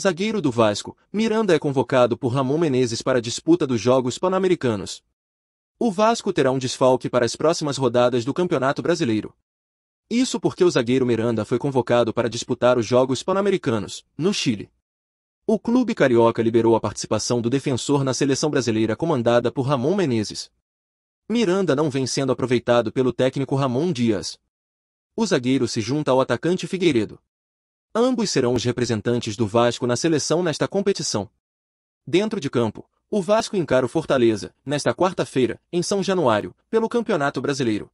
Zagueiro do Vasco, Miranda é convocado por Ramon Menezes para a disputa dos Jogos Pan-Americanos. O Vasco terá um desfalque para as próximas rodadas do Campeonato Brasileiro. Isso porque o zagueiro Miranda foi convocado para disputar os Jogos Pan-Americanos, no Chile. O clube carioca liberou a participação do defensor na seleção brasileira comandada por Ramon Menezes. Miranda não vem sendo aproveitado pelo técnico Ramon Dias. O zagueiro se junta ao atacante Figueiredo. Ambos serão os representantes do Vasco na seleção nesta competição. Dentro de campo, o Vasco encara o Fortaleza, nesta quarta-feira, em São Januário, pelo Campeonato Brasileiro,